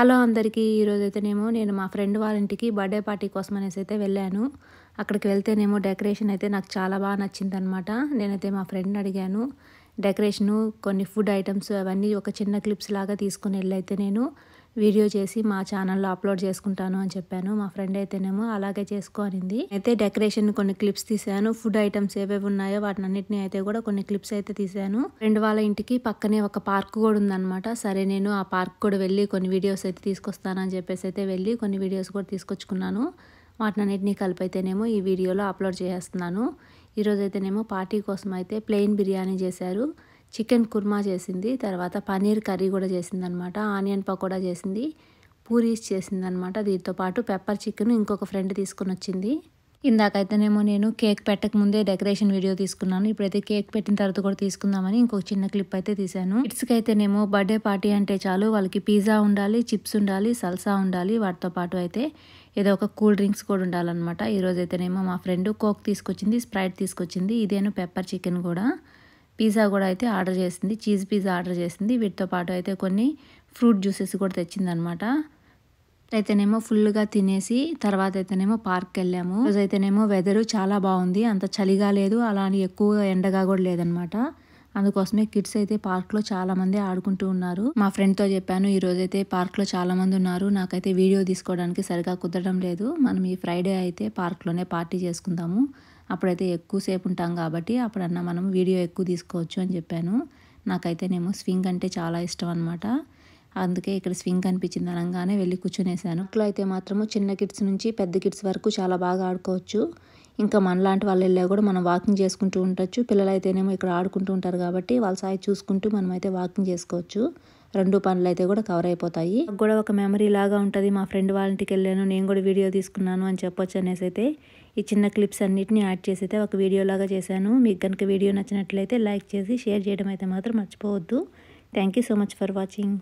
hello అందరికీ ఈరోజు అయితేనేమో నేను మా ఫ్రెండ్ వాళ్ళ ఇంటికి బర్త్డే పార్టీ కోసం అనేసి అయితే వెళ్ళాను అక్కడికి వెళ్తేనేమో డెకరేషన్ అయితే నాకు చాలా బాగా నచ్చిందనమాట నేనైతే మా ఫ్రెండ్ని అడిగాను డెకరేషను కొన్ని ఫుడ్ ఐటమ్స్ అవన్నీ ఒక చిన్న క్లిప్స్ లాగా తీసుకుని వెళ్ళైతే నేను వీడియో చేసి మా ఛానల్లో అప్లోడ్ చేసుకుంటాను అని చెప్పాను మా ఫ్రెండ్ అయితేనేమో అలాగే చేసుకోనింది అయితే డెకరేషన్ కొన్ని క్లిప్స్ తీసాను ఫుడ్ ఐటమ్స్ ఏవేవి ఉన్నాయో వాటిని అన్నింటినీ అయితే కూడా కొన్ని క్లిప్స్ అయితే తీసాను రెండు వాళ్ళ ఇంటికి పక్కనే ఒక పార్క్ కూడా ఉందనమాట సరే నేను ఆ పార్క్ కూడా వెళ్ళి కొన్ని వీడియోస్ అయితే తీసుకొస్తానని చెప్పేసి అయితే వెళ్ళి కొన్ని వీడియోస్ కూడా తీసుకొచ్చుకున్నాను వాటిని అన్నింటినీ కలిపైతేనేమో ఈ వీడియోలో అప్లోడ్ చేసేస్తున్నాను ఈరోజైతేనేమో పార్టీ కోసం అయితే ప్లెయిన్ బిర్యానీ చేశారు చికెన్ కుర్మా చేసింది తర్వాత పనీర్ కర్రీ కూడా చేసిందనమాట ఆనియన్ పకోడా చేసింది పూరీస్ చేసింది అనమాట దీంతో పాటు పెప్పర్ చికెన్ ఇంకొక ఫ్రెండ్ తీసుకుని వచ్చింది ఇందాకైతేనేమో నేను కేక్ పెట్టక ముందే డెకరేషన్ వీడియో తీసుకున్నాను ఇప్పుడైతే కేక్ పెట్టిన తర్వాత కూడా తీసుకుందామని ఇంకొక చిన్న క్లిప్ అయితే తీశాను కిడ్స్కి అయితేనేమో బర్త్డే పార్టీ అంటే చాలు వాళ్ళకి పిజ్జా ఉండాలి చిప్స్ ఉండాలి సల్సా ఉండాలి వాటితో పాటు అయితే ఏదో ఒక కూల్ డ్రింక్స్ కూడా ఉండాలన్నమాట ఈరోజు అయితేనేమో మా ఫ్రెండ్ కోక్ తీసుకొచ్చింది స్ప్రైట్ తీసుకొచ్చింది ఇదేను పెప్పర్ చికెన్ కూడా పిజ్జా కూడా అయితే ఆర్డర్ చేసింది చీజ్ పిజ్జా ఆర్డర్ చేసింది వీటితో పాటు అయితే కొన్ని ఫ్రూట్ జ్యూసెస్ కూడా తెచ్చిందనమాట అయితేనేమో ఫుల్గా తినేసి తర్వాత అయితేనేమో పార్క్ వెళ్ళాము రోజైతేనేమో వెదరు చాలా బాగుంది అంత చలిగా లేదు అలానే ఎక్కువ ఎండగా కూడా లేదనమాట అందుకోసమే కిడ్స్ అయితే పార్క్లో చాలామంది ఆడుకుంటూ ఉన్నారు మా ఫ్రెండ్తో చెప్పాను ఈ రోజైతే పార్క్లో చాలామంది ఉన్నారు నాకైతే వీడియో తీసుకోవడానికి సరిగా కుదరడం లేదు మనం ఈ ఫ్రైడే అయితే పార్క్లోనే పార్టీ చేసుకుందాము అప్పుడైతే ఎక్కువసేపు ఉంటాం కాబట్టి అప్పుడన్నా మనం వీడియో ఎక్కువ తీసుకోవచ్చు అని చెప్పాను నాకైతేనేమో స్వింగ్ అంటే చాలా ఇష్టం అనమాట అందుకే ఇక్కడ స్వింగ్ కనిపించింది అనగానే వెళ్ళి కూర్చునేసాను ఇట్లా అయితే మాత్రము చిన్న కిడ్స్ నుంచి పెద్ద కిడ్స్ వరకు చాలా బాగా ఆడుకోవచ్చు ఇంకా మనలాంటి వాళ్ళు వెళ్ళా కూడా మనం వాకింగ్ చేసుకుంటూ ఉండొచ్చు పిల్లలైతేనేమో ఇక్కడ ఆడుకుంటూ ఉంటారు కాబట్టి వాళ్ళ సాయి చూసుకుంటూ మనమైతే వాకింగ్ చేసుకోవచ్చు రెండు పనులు అయితే కూడా కవర్ అయిపోతాయి కూడా ఒక మెమరీ లాగా ఉంటుంది మా ఫ్రెండ్ వాళ్ళ ఇంటికి వెళ్ళాను నేను కూడా వీడియో తీసుకున్నాను అని చెప్పొచ్చు అనేసి అయితే ఈ చిన్న క్లిప్స్ అన్నిటిని యాడ్ చేసి అయితే ఒక వీడియో లాగా చేశాను మీకు కనుక వీడియో నచ్చినట్లయితే లైక్ చేసి షేర్ చేయడం అయితే మాత్రం మర్చిపోవద్దు thank so much for watching